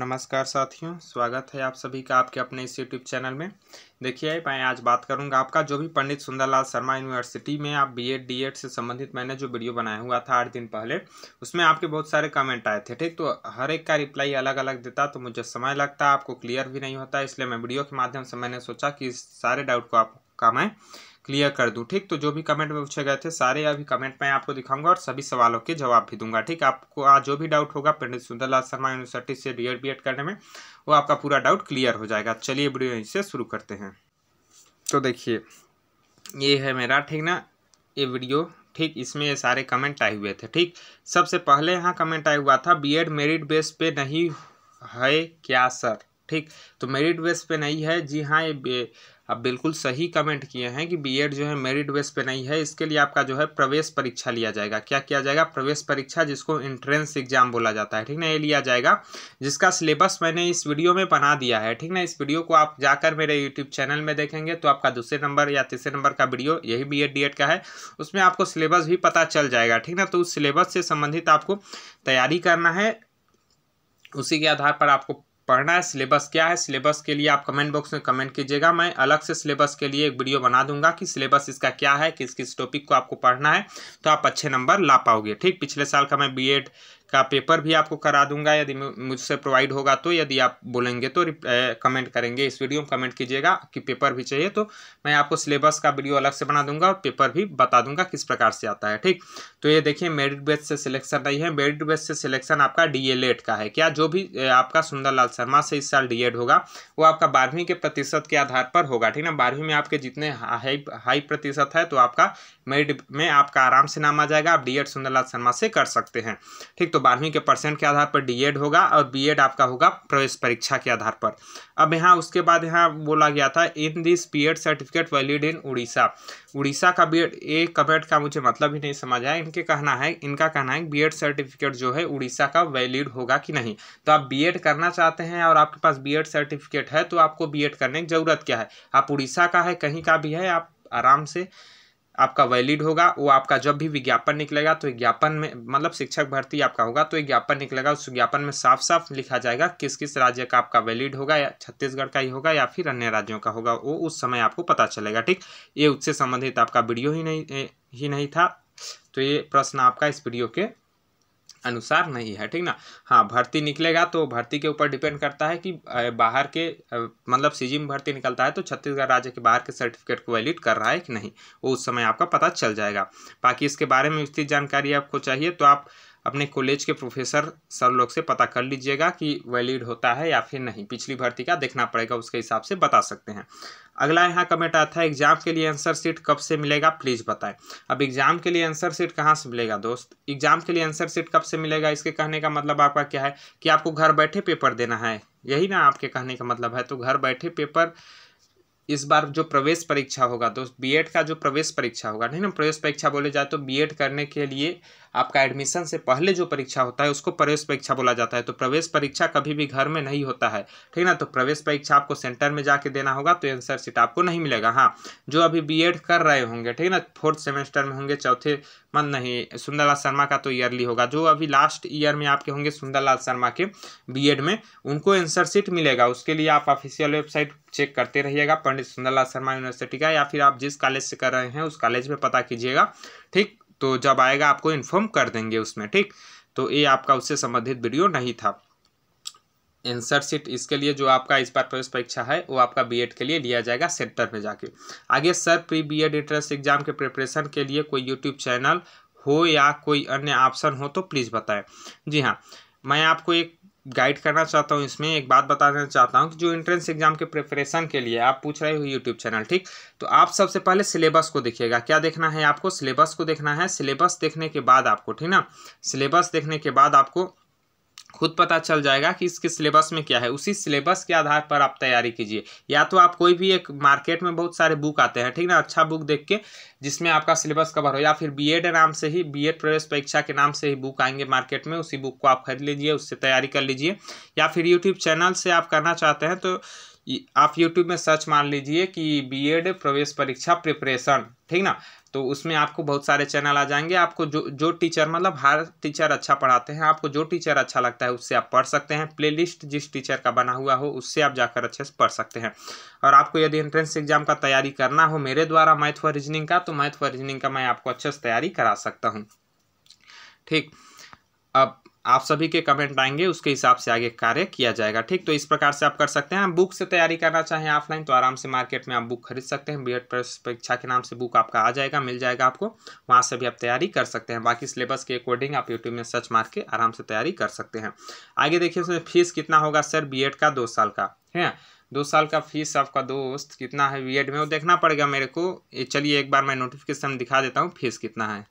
नमस्कार साथियों स्वागत है आप सभी का आपके अपने इस यूट्यूब चैनल में देखिए मैं आज बात करूंगा आपका जो भी पंडित सुंदरलाल शर्मा यूनिवर्सिटी में आप बीएड डीएड से संबंधित मैंने जो वीडियो बनाया हुआ था आठ दिन पहले उसमें आपके बहुत सारे कमेंट आए थे ठीक तो हर एक का रिप्लाई अलग अलग देता तो मुझे समय लगता आपको क्लियर भी नहीं होता इसलिए मैं वीडियो के माध्यम से मैंने सोचा कि इस सारे डाउट को आपका मैं क्लियर कर दूँ ठीक तो जो भी कमेंट में पूछे गए थे सारे अभी कमेंट में आपको दिखाऊंगा और सभी सवालों के जवाब भी दूंगा ठीक आपको आज जो भी डाउट होगा पंडित सुंदरलाल शर्मा यूनिवर्सिटी से बी एड करने में वो आपका पूरा डाउट क्लियर हो जाएगा चलिए वीडियो यहीं से शुरू करते हैं तो देखिए ये है मेरा ठीक ना ये वीडियो ठीक इसमें ये सारे कमेंट आए हुए थे ठीक सबसे पहले यहाँ कमेंट आया हुआ था बीएड मेरिट बेस पे नहीं है क्या सर ठीक तो मेरिट बेस पे नहीं है जी हाँ ये आप बिल्कुल सही कमेंट किए हैं कि बीएड जो है मेरिट बेस पे नहीं है इसके लिए आपका जो है प्रवेश परीक्षा लिया जाएगा क्या किया जाएगा प्रवेश परीक्षा जिसको इंट्रेंस एग्जाम बोला जाता है ठीक ना ये लिया जाएगा जिसका सिलेबस मैंने इस वीडियो में बना दिया है ठीक ना इस वीडियो को आप जाकर मेरे यूट्यूब चैनल में देखेंगे तो आपका दूसरे नंबर या तीसरे नंबर का वीडियो यही बी एड का है उसमें आपको सिलेबस भी पता चल जाएगा ठीक ना तो उस सिलेबस से संबंधित आपको तैयारी करना है उसी के आधार पर आपको पढ़ना है सिलेबस क्या है सिलेबस के लिए आप कमेंट बॉक्स में कमेंट कीजिएगा मैं अलग से सिलेबस के लिए एक वीडियो बना दूंगा कि सिलेबस इसका क्या है किस किस टॉपिक को आपको पढ़ना है तो आप अच्छे नंबर ला पाओगे ठीक पिछले साल का मैं बीएड का पेपर भी आपको करा दूंगा यदि मुझसे प्रोवाइड होगा तो यदि आप बोलेंगे तो कमेंट करेंगे इस वीडियो में कमेंट कीजिएगा कि पेपर भी चाहिए तो मैं आपको सिलेबस का वीडियो अलग से बना दूंगा और पेपर भी बता दूंगा किस प्रकार से आता है ठीक तो ये देखिए मेरिट बेस से सिलेक्शन नहीं है मेरिट बेस से सिलेक्शन आपका डी का है क्या जो भी आपका सुंदरलाल शर्मा से इस साल डी होगा वो आपका बारहवीं के प्रतिशत के आधार पर होगा ठीक ना बारहवीं में आपके जितने हाई हाई प्रतिशत है तो आपका मेरिट में आपका आराम से नाम आ जाएगा आप डी सुंदरलाल शर्मा से कर सकते हैं ठीक तो बारहवीं के परसेंट के आधार पर डीएड होगा और बीएड आपका होगा प्रवेश परीक्षा के आधार पर अब यहाँ उसके बाद यहाँ बोला गया था in this B Ed certificate valid in Orissa Orissa का बीएड ए e कमेंट का मुझे मतलब ही नहीं समझ आया इनके कहना है इनका कहना है बीएड सर्टिफिकेट e जो है उड़ीसा का वैलिड होगा कि नहीं तो आप बीएड e करना चाहते हैं और आपके पास बीएड सर्टिफिकेट है तो आपको बीएड करने की ज़रूरत क्या है आप उड़ीसा का है कहीं का भी है आप आराम से आपका वैलिड होगा वो आपका जब भी विज्ञापन निकलेगा तो विज्ञापन में मतलब शिक्षक भर्ती आपका होगा तो विज्ञापन निकलेगा उस विज्ञापन में साफ साफ लिखा जाएगा किस किस राज्य का आपका वैलिड होगा या छत्तीसगढ़ का ही होगा या फिर अन्य राज्यों का होगा वो उस समय आपको पता चलेगा ठीक ये उससे संबंधित आपका वीडियो ही नहीं ही नहीं था तो ये प्रश्न आपका इस वीडियो के अनुसार नहीं है ठीक ना हाँ भर्ती निकलेगा तो भर्ती के ऊपर डिपेंड करता है कि बाहर के मतलब सी में भर्ती निकलता है तो छत्तीसगढ़ राज्य के बाहर के सर्टिफिकेट को वैलिड कर रहा है कि नहीं वो उस समय आपका पता चल जाएगा बाकी इसके बारे में विस्तृत जानकारी आपको चाहिए तो आप अपने कॉलेज के प्रोफेसर सर लोग से पता कर लीजिएगा कि वैलिड होता है या फिर नहीं पिछली भर्ती का देखना पड़ेगा उसके हिसाब से बता सकते हैं अगला यहाँ कमेंट आता है एग्जाम के लिए आंसर सीट कब से मिलेगा प्लीज़ बताएं अब एग्जाम के लिए आंसर सीट कहाँ से मिलेगा दोस्त एग्जाम के लिए आंसर सीट कब से मिलेगा इसके कहने का मतलब आपका क्या है कि आपको घर बैठे पेपर देना है यही ना आपके कहने का मतलब है तो घर बैठे पेपर इस बार जो प्रवेश परीक्षा होगा दोस्त बीएड का जो प्रवेश परीक्षा होगा नहीं ना प्रवेश परीक्षा बोले जाए तो बीएड करने के लिए आपका एडमिशन से पहले जो परीक्षा होता है उसको प्रवेश परीक्षा बोला जाता है तो प्रवेश परीक्षा कभी भी घर में नहीं होता है ठीक ना तो प्रवेश परीक्षा आपको सेंटर में जाके देना होगा तो आंसर सीट आपको नहीं मिलेगा हाँ जो अभी बी कर रहे होंगे ठीक ना फोर्थ सेमेस्टर में होंगे चौथे मन नहीं सुंदरलाल शर्मा का तो ईयरली होगा जो अभी लास्ट ईयर में आपके होंगे सुंदरलाल शर्मा के बीएड में उनको आंसर सीट मिलेगा उसके लिए आप ऑफिशियल वेबसाइट चेक करते रहिएगा पंडित सुंदरलाल शर्मा यूनिवर्सिटी का या फिर आप जिस कॉलेज से कर रहे हैं उस कॉलेज में पता कीजिएगा ठीक तो जब आएगा आपको इन्फॉर्म कर देंगे उसमें ठीक तो ये आपका उससे संबंधित वीडियो नहीं था एंसर सीट इसके लिए जो आपका इस बार प्रवेश परीक्षा है वो आपका बीएड के लिए लिया जाएगा सेंटर में जाके आगे sir pre B Ed entrance exam के प्रिपरेशन के लिए कोई यूट्यूब चैनल हो या कोई अन्य ऑप्शन हो तो प्लीज़ बताएं जी हाँ मैं आपको एक गाइड करना चाहता हूँ इसमें एक बात बताना चाहता हूँ कि जो एंट्रेंस एग्जाम के प्रिपरेशन के लिए आप पूछ रहे हो यूट्यूब चैनल ठीक तो आप सबसे पहले सिलेबस को देखिएगा क्या देखना है आपको सिलेबस को देखना है सिलेबस देखने के बाद आपको ठीक ना सिलेबस देखने के बाद आपको खुद पता चल जाएगा कि इसके सिलेबस में क्या है उसी सिलेबस के आधार पर आप तैयारी कीजिए या तो आप कोई भी एक मार्केट में बहुत सारे बुक आते हैं ठीक ना अच्छा बुक देख के जिसमें आपका सिलेबस कवर हो या फिर बीएड नाम से ही बीएड प्रवेश परीक्षा के नाम से ही बुक आएंगे मार्केट में उसी बुक को आप खरीद लीजिए उससे तैयारी कर लीजिए या फिर यूट्यूब चैनल से आप करना चाहते हैं तो आप यूट्यूब में सर्च मान लीजिए कि बी प्रवेश परीक्षा प्रिपरेशन ठीक ना तो उसमें आपको बहुत सारे चैनल आ जाएंगे आपको जो जो टीचर मतलब हर टीचर अच्छा पढ़ाते हैं आपको जो टीचर अच्छा लगता है उससे आप पढ़ सकते हैं प्लेलिस्ट जिस टीचर का बना हुआ हो उससे आप जाकर अच्छे से पढ़ सकते हैं और आपको यदि एंट्रेंस एग्जाम का तैयारी करना हो मेरे द्वारा मैथ फॉर रीजनिंग का तो मैथ फॉर रीजनिंग का मैं आपको अच्छे से तैयारी करा सकता हूँ ठीक अब आप सभी के कमेंट आएंगे उसके हिसाब से आगे कार्य किया जाएगा ठीक तो इस प्रकार से आप कर सकते हैं बुक से तैयारी करना चाहें ऑफलाइन तो आराम से मार्केट में आप बुक खरीद सकते हैं बी एड परीक्षा के नाम से बुक आपका आ जाएगा मिल जाएगा आपको वहाँ से भी आप तैयारी कर सकते हैं बाकी सिलेबस के अकॉर्डिंग आप यूट्यूब में सर्च मार के आराम से तैयारी कर सकते हैं आगे देखिए उसमें फीस कितना होगा सर बी का दो साल का है दो साल का फीस आपका दोस्त कितना है बी में वो देखना पड़ेगा मेरे को चलिए एक बार मैं नोटिफिकेशन दिखा देता हूँ फीस कितना है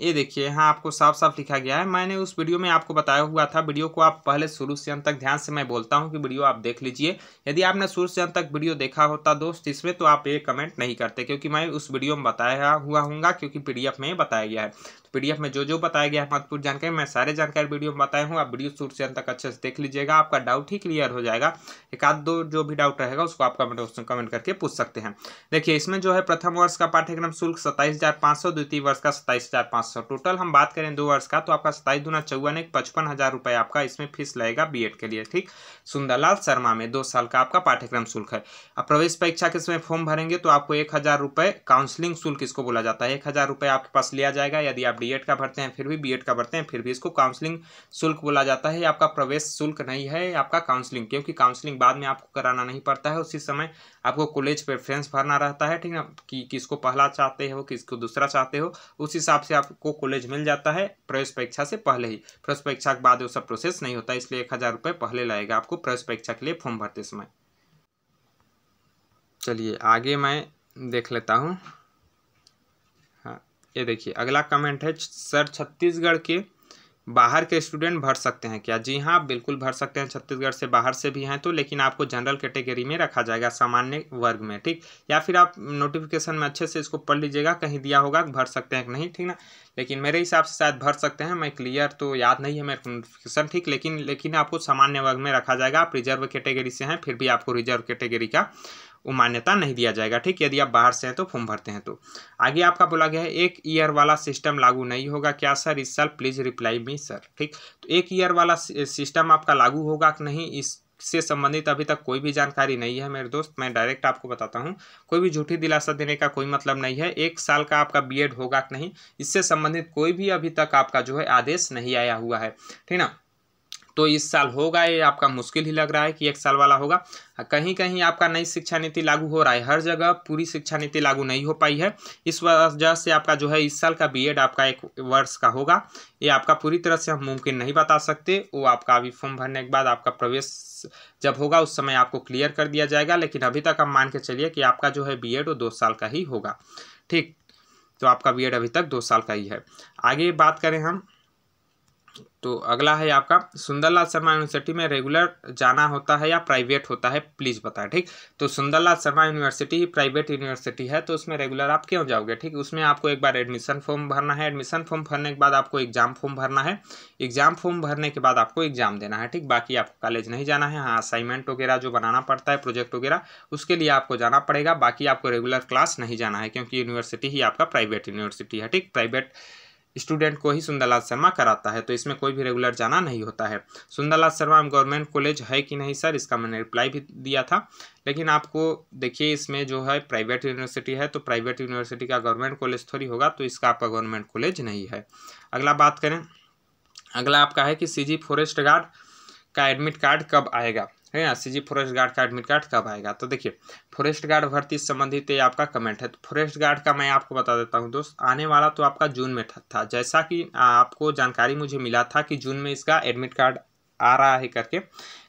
ये देखिए यहाँ आपको साफ साफ लिखा गया है मैंने उस वीडियो में आपको बताया हुआ था वीडियो को आप पहले शुरू से अंत तक ध्यान से मैं बोलता हूँ कि वीडियो आप देख लीजिए यदि आपने शुरू से अंत तक वीडियो देखा होता दोस्त इसमें तो आप ये कमेंट नहीं करते क्योंकि मैं उस वीडियो में बताया हुआ हूँ क्योंकि पी में बताया गया है पीडीएफ में जो जो बताया गया है महत्वपूर्ण जानकारी मैं सारे जानकारी वीडियो में बताया हूँ आप वीडियो शूट से अंत तक अच्छे से देख लीजिएगा आपका डाउट ही क्लियर हो जाएगा एक आध दो जो भी डाउट रहेगा उसको आप कमेंट बॉक्स में कमेंट करके पूछ सकते हैं देखिए इसमें जो है प्रथम वर्ष का पाठ्यक्रम शुल्क सत्ताईस द्वितीय वर्ष का सत्ताईस टोटल हम बात करें दो वर्ष का तो आपका सत्ताईस दुना चौवन एक पचपन हज़ार रुपये आपका इसमें फीस लगेगा बी के लिए ठीक सुंदरलाल शर्मा में दो साल का आपका पाठ्यक्रम शुल्क है अब प्रवेश परीक्षा के इसमें फॉर्म भरेंगे तो आपको एक हज़ार रुपये काउंसलिंग शुल्क इसको बोला जाता है एक हज़ार रुपये आपके पास लिया जाएगा यदि आप डीएड का भरते हैं फिर भी बीएड का भरते हैं फिर भी इसको काउंसलिंग शुल्क बोला जाता है आपका प्रवेश शुल्क नहीं है आपका काउंसलिंग क्योंकि काउंसलिंग बाद में आपको कराना नहीं पड़ता है उसी समय आपको कॉलेज प्रेफ्रेंस भरना रहता है ठीक ना कि किसको पहला चाहते हो किसको दूसरा चाहते हो उस हिसाब से आपको कॉलेज मिल जाता है प्रवेश परीक्षा से पहले ही प्रवेश परीक्षा के बाद वो सब प्रोसेस नहीं होता इसलिए एक हज़ार रुपये पहले लाएगा आपको प्रवेश परीक्षा के लिए फॉर्म भरते समय चलिए आगे मैं देख लेता हूँ ये देखिए अगला कमेंट है सर छत्तीसगढ़ के बाहर के स्टूडेंट भर सकते हैं क्या जी हाँ बिल्कुल भर सकते हैं छत्तीसगढ़ से बाहर से भी हैं तो लेकिन आपको जनरल कैटेगरी में रखा जाएगा सामान्य वर्ग में ठीक या फिर आप नोटिफिकेशन में अच्छे से इसको पढ़ लीजिएगा कहीं दिया होगा भर सकते हैं कि नहीं ठीक ना लेकिन मेरे हिसाब से शायद भर सकते हैं मैं क्लियर तो याद नहीं है मेरे नोटिफिकेशन ठीक लेकिन लेकिन आपको सामान्य वर्ग में रखा जाएगा आप रिजर्व कैटेगरी से हैं फिर भी आपको रिजर्व कैटेगरी का वो मान्यता नहीं दिया जाएगा ठीक यदि आप बाहर से हैं तो फॉर्म भरते हैं तो आगे आपका बोला गया है एक ईयर वाला सिस्टम लागू नहीं होगा क्या सर इस साल प्लीज़ रिप्लाई मी सर ठीक तो एक ईयर वाला सिस्टम आपका लागू होगा कि नहीं इस से संबंधित अभी तक कोई भी जानकारी नहीं है मेरे दोस्त मैं डायरेक्ट आपको बताता हूँ कोई भी झूठी दिलासा देने का कोई मतलब नहीं है एक साल का आपका बीएड होगा कि नहीं इससे संबंधित कोई भी अभी तक आपका जो है आदेश नहीं आया हुआ है ठीक ना तो इस साल होगा ये आपका मुश्किल ही लग रहा है कि एक साल वाला होगा हाँ, कहीं कहीं आपका नई शिक्षा नीति लागू हो रहा है हर जगह पूरी शिक्षा नीति लागू नहीं हो पाई है इस वजह से आपका जो है इस साल का बीएड आपका एक वर्ष का होगा ये आपका पूरी तरह से हम मुमकिन नहीं बता सकते वो आपका अभी फॉर्म भरने के बाद आपका प्रवेश जब होगा उस समय आपको क्लियर कर दिया जाएगा लेकिन अभी तक हम मान के चलिए कि आपका जो है बी वो दो साल का ही होगा ठीक तो आपका बी अभी तक दो साल का ही है आगे बात करें हम तो अगला है आपका सुंदरलाल शर्मा यूनिवर्सिटी में रेगुलर जाना होता है या प्राइवेट होता है प्लीज़ बताएं ठीक तो सुंदरलाल शर्मा यूनिवर्सिटी ही प्राइवेट यूनिवर्सिटी है तो उसमें रेगुलर आप क्यों जाओगे ठीक उसमें आपको एक बार एडमिशन फॉर्म भरना है एडमिशन फॉर्म भरने के बाद आपको एग्जाम फॉर्म भरना है एग्जाम फॉर्म भरने के बाद आपको एग्जाम देना है ठीक बाकी आपको कॉलेज नहीं जाना है हाँ असाइनमेंट वगैरह जो बनाना पड़ता है प्रोजेक्ट वगैरह उसके लिए आपको जाना पड़ेगा बाकी आपको रेगुलर क्लास नहीं जाना है क्योंकि यूनिवर्सिटी ही आपका प्राइवेट यूनिवर्सिटी है ठीक प्राइवेट स्टूडेंट को ही सुंदरलाल शर्मा कराता है तो इसमें कोई भी रेगुलर जाना नहीं होता है सुंदरलाल शर्मा गवर्नमेंट कॉलेज है कि नहीं सर इसका मैंने रिप्लाई भी दिया था लेकिन आपको देखिए इसमें जो है प्राइवेट यूनिवर्सिटी है तो प्राइवेट यूनिवर्सिटी का गवर्नमेंट कॉलेज थोड़ी होगा तो इसका आपका गवर्नमेंट कॉलेज नहीं है अगला बात करें अगला आपका है कि सी फॉरेस्ट गार्ड का एडमिट कार्ड कब आएगा है ना सी जी फॉरेस्ट गार्ड का एडमिट कार्ड कब आएगा तो देखिए फॉरेस्ट गार्ड भर्ती संबंधित ये आपका कमेंट है तो फॉरेस्ट गार्ड का मैं आपको बता देता हूँ दोस्त आने वाला तो आपका जून में था जैसा कि आपको जानकारी मुझे मिला था कि जून में इसका एडमिट कार्ड आ रहा है करके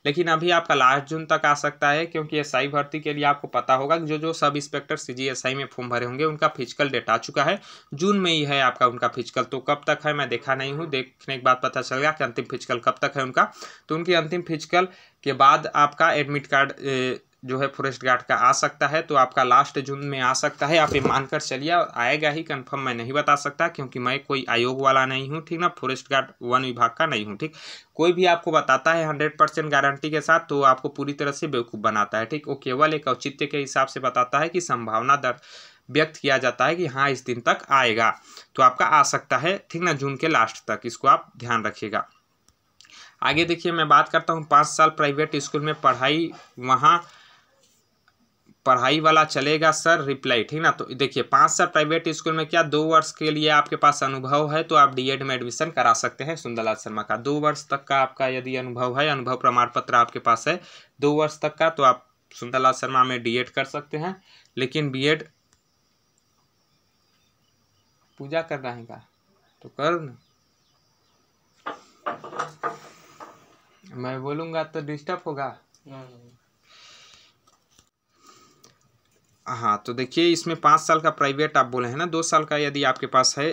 लेकिन अभी आपका लास्ट जून तक आ सकता है क्योंकि एस आई भर्ती के लिए आपको पता होगा कि जो जो sub inspector C G S I में फॉर्म भरे होंगे उनका फिजिकल डेट आ चुका है जून में ही है आपका उनका फिजिकल तो कब तक है मैं देखा नहीं हूँ देखने के बाद पता चल गया कि अंतिम फिजिकल कब तक है उनका तो उनकी अंतिम फिजिकल के बाद आपका एडमिट कार्ड जो है फॉरेस्ट गार्ड का आ सकता है तो आपका लास्ट जून में आ सकता है आप ये मानकर चलिए और आएगा ही कंफर्म मैं नहीं बता सकता क्योंकि मैं कोई आयोग वाला नहीं हूँ ठीक ना फॉरेस्ट गार्ड वन विभाग का नहीं हूँ ठीक कोई भी आपको बताता है हंड्रेड परसेंट गारंटी के साथ तो आपको पूरी तरह से बेवकूफ़ बनाता है ठीक वो केवल एक औचित्य के हिसाब से बताता है कि संभावना दर व्यक्त किया जाता है कि हाँ इस दिन तक आएगा तो आपका आ सकता है ठीक ना जून के लास्ट तक इसको आप ध्यान रखिएगा आगे देखिए मैं बात करता हूँ पाँच साल प्राइवेट स्कूल में पढ़ाई वहाँ पढ़ाई वाला चलेगा सर रिप्लाई ठीक ना तो देखिए पाँच साल प्राइवेट स्कूल में क्या दो वर्ष के लिए आपके पास अनुभव है तो आप डीएड में एडमिशन करा सकते हैं सुंदरलाल शर्मा का दो वर्ष तक का आपका यदि अनुभव है अनुभव प्रमाण पत्र आपके पास है दो वर्ष तक का तो आप सुंदरलाल शर्मा में डीएड कर सकते हैं लेकिन बी पूजा कर रहे तो कर मैं बोलूँगा तो डिस्टर्ब होगा हाँ तो देखिए इसमें पाँच साल का प्राइवेट आप बोले हैं ना दो साल का यदि आपके पास है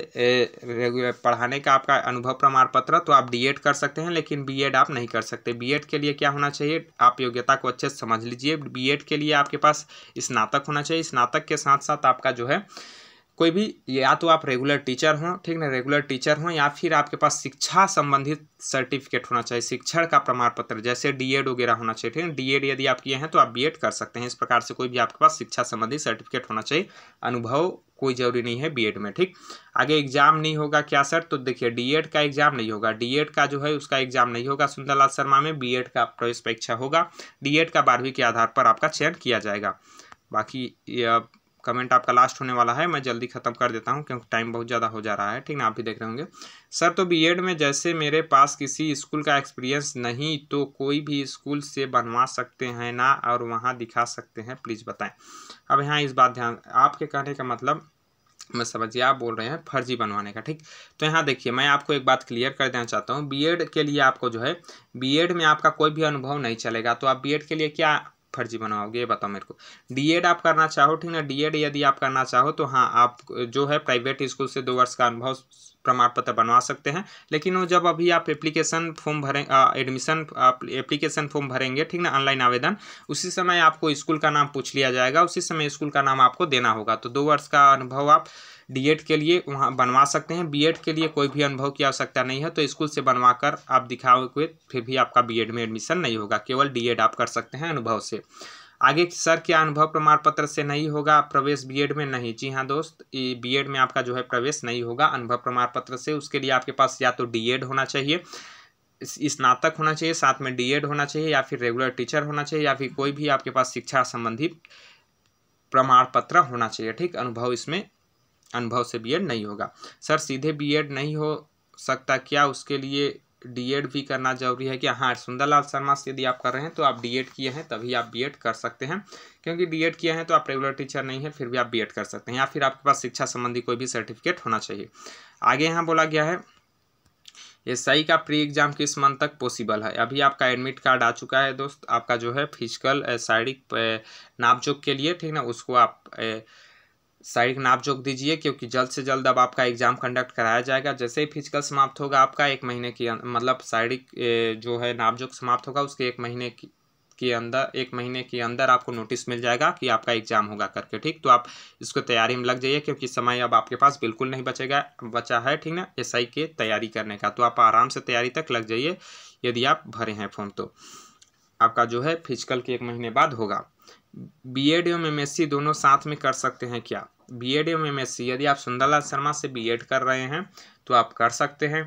रेगुलर पढ़ाने का आपका अनुभव प्रमाण पत्र तो आप डीएड कर सकते हैं लेकिन बीएड आप नहीं कर सकते बीएड के लिए क्या होना चाहिए आप योग्यता को अच्छे से समझ लीजिए बीएड के लिए आपके पास स्नातक होना चाहिए स्नातक के साथ साथ आपका जो है कोई भी या तो आप रेगुलर टीचर हों ठीक ना रेगुलर टीचर हों या फिर आपके पास शिक्षा संबंधित सर्टिफिकेट होना चाहिए शिक्षण का प्रमाण पत्र जैसे डीएड वगैरह होना चाहिए ठीक है डीएड यदि आप किए हैं तो आप बीएड कर सकते हैं इस प्रकार से कोई भी आपके पास शिक्षा संबंधित सर्टिफिकेट होना चाहिए अनुभव कोई जरूरी नहीं है एड में ठीक आगे एग्जाम नहीं होगा क्या सर तो देखिए एड का एग्जाम नहीं होगा एड का जो है उसका एग्जाम नहीं होगा सुंदरलाल शर्मा में एड का प्रवेश परीक्षा होगा एड का बारहवीं के आधार पर आपका चयन किया जाएगा बाकी कमेंट आपका लास्ट होने वाला है मैं जल्दी ख़त्म कर देता हूँ क्योंकि टाइम बहुत ज़्यादा हो जा रहा है ठीक ना आप भी देख रहे होंगे सर तो बी में जैसे मेरे पास किसी स्कूल का एक्सपीरियंस नहीं तो कोई भी स्कूल से बनवा सकते हैं ना और वहाँ दिखा सकते हैं प्लीज़ बताएँ अब यहाँ इस बात ध्यान आपके कहने का मतलब मैं समझिए आप बोल रहे हैं फर्जी बनवाने का ठीक तो यहाँ देखिए मैं आपको एक बात क्लियर कर देना चाहता हूँ बीएड के लिए आपको जो है बीएड में आपका कोई भी अनुभव नहीं चलेगा तो आप बीएड के लिए क्या फर्जी बनाओगे ये बताओ मेरे को डीएड आप करना चाहो ठीक ना डीएड यदि आप करना चाहो तो हाँ आप जो है प्राइवेट स्कूल से दो वर्ष का अनुभव प्रमाण पत्र बनवा सकते हैं लेकिन वो जब अभी आप एप्लीकेशन फॉर्म भरें एडमिशन आप एप्लीकेशन फॉर्म भरेंगे ठीक ना ऑनलाइन आवेदन उसी समय आपको स्कूल का नाम पूछ लिया जाएगा उसी समय स्कूल का नाम आपको देना होगा तो दो वर्ष का अनुभव आप डीएड के लिए वहाँ बनवा सकते हैं बीएड के लिए कोई भी अनुभव की आवश्यकता नहीं है तो स्कूल से बनवा कर आप दिखाओगे फिर भी आपका बीएड में एडमिशन नहीं होगा केवल डीएड आप कर सकते हैं अनुभव से आगे सर क्या अनुभव प्रमाण पत्र से नहीं होगा प्रवेश बी में नहीं जी हाँ दोस्त बी एड में आपका जो है प्रवेश नहीं होगा अनुभव प्रमाण पत्र से उसके लिए आपके पास या तो डी होना चाहिए स्नातक होना चाहिए साथ में डीएड होना चाहिए या फिर रेगुलर टीचर होना चाहिए या फिर कोई भी आपके पास शिक्षा संबंधी प्रमाण पत्र होना चाहिए ठीक अनुभव इसमें अनुभव से बीएड नहीं होगा सर सीधे बीएड नहीं हो सकता क्या उसके लिए डीएड भी करना जरूरी है क्या हाँ सुंदरलाल शर्मा से यदि आप कर रहे हैं तो आप डीएड किए हैं तभी आप बीएड कर सकते हैं क्योंकि डीएड किए हैं तो आप रेगुलर टीचर नहीं है फिर भी आप बीएड कर सकते हैं या फिर आपके पास शिक्षा संबंधी कोई भी सर्टिफिकेट होना चाहिए आगे यहाँ बोला गया है एस आई का प्री एग्ज़ाम किस मंथ तक पॉसिबल है अभी आपका एडमिट कार्ड आ चुका है दोस्त आपका जो है फिजिकल शारीरिक नापजोक के लिए ठीक ना उसको आप ए, साइड का नाप जोक दीजिए क्योंकि जल्द से जल्द अब आपका एग्ज़ाम कंडक्ट कराया जाएगा जैसे ही फिजिकल समाप्त होगा आपका एक महीने की अं-, मतलब शारीरिक जो है नाप जोक समाप्त होगा उसके एक महीने की के अंदर एक महीने के अंदर आपको नोटिस मिल जाएगा कि आपका एग्ज़ाम होगा करके ठीक तो आप इसको तैयारी में लग जाइए क्योंकि समय अब आपके पास बिल्कुल नहीं बचेगा बचा है ठीक ना एस आई के तैयारी करने का तो आप आराम से तैयारी तक लग जाइए यदि आप भरे हैं फॉर्म तो आपका जो है फिजिकल के एक महीने बाद होगा बी एड एवं एम एस सी दोनों साथ में कर सकते हैं क्या बी एड एवं एम एस सी यदि आप सुंदरलाल शर्मा से बी एड कर रहे हैं तो आप कर सकते हैं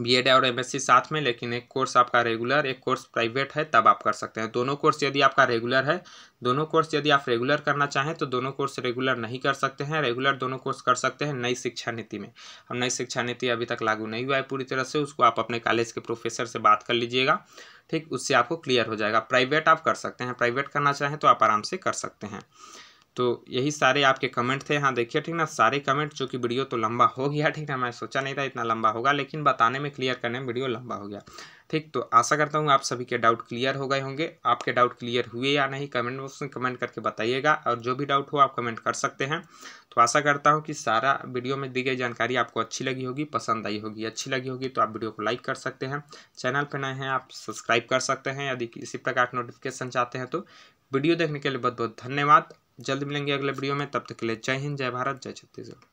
बीएड और एमएससी साथ में लेकिन एक कोर्स आपका रेगुलर एक कोर्स प्राइवेट है तब आप कर सकते हैं दोनों कोर्स यदि आपका रेगुलर है दोनों कोर्स यदि आप रेगुलर करना चाहें तो दोनों कोर्स रेगुलर नहीं कर सकते हैं रेगुलर दोनों कोर्स कर सकते हैं नई शिक्षा नीति में अब नई शिक्षा नीति अभी तक लागू नहीं हुआ है पूरी तरह से उसको आप अपने कॉलेज के प्रोफेसर से बात कर लीजिएगा ठीक उससे आपको क्लियर हो जाएगा प्राइवेट आप कर सकते हैं प्राइवेट करना चाहें तो आप आराम से कर सकते हैं तो यही सारे आपके कमेंट थे हाँ देखिए ठीक ना सारे कमेंट जो कि वीडियो तो लंबा हो गया ठीक ना मैं सोचा नहीं था इतना लंबा होगा लेकिन बताने में क्लियर करने में वीडियो लंबा हो गया ठीक तो आशा करता हूँ आप सभी के डाउट क्लियर हो गए होंगे आपके डाउट क्लियर हुए या नहीं कमेंट बॉक्स में कमेंट करके बताइएगा और जो भी डाउट हो आप कमेंट कर सकते हैं तो आशा करता हूँ कि सारा वीडियो में दी गई जानकारी आपको अच्छी लगी होगी पसंद आई होगी अच्छी लगी होगी तो आप वीडियो को लाइक कर सकते हैं चैनल पर नए हैं आप सब्सक्राइब कर सकते हैं यदि किसी प्रकार नोटिफिकेशन चाहते हैं तो वीडियो देखने के लिए बहुत बहुत धन्यवाद जल्द मिलेंगे अगले वीडियो में तब तक के लिए जय हिंद जय भारत जय छत्तीसगढ़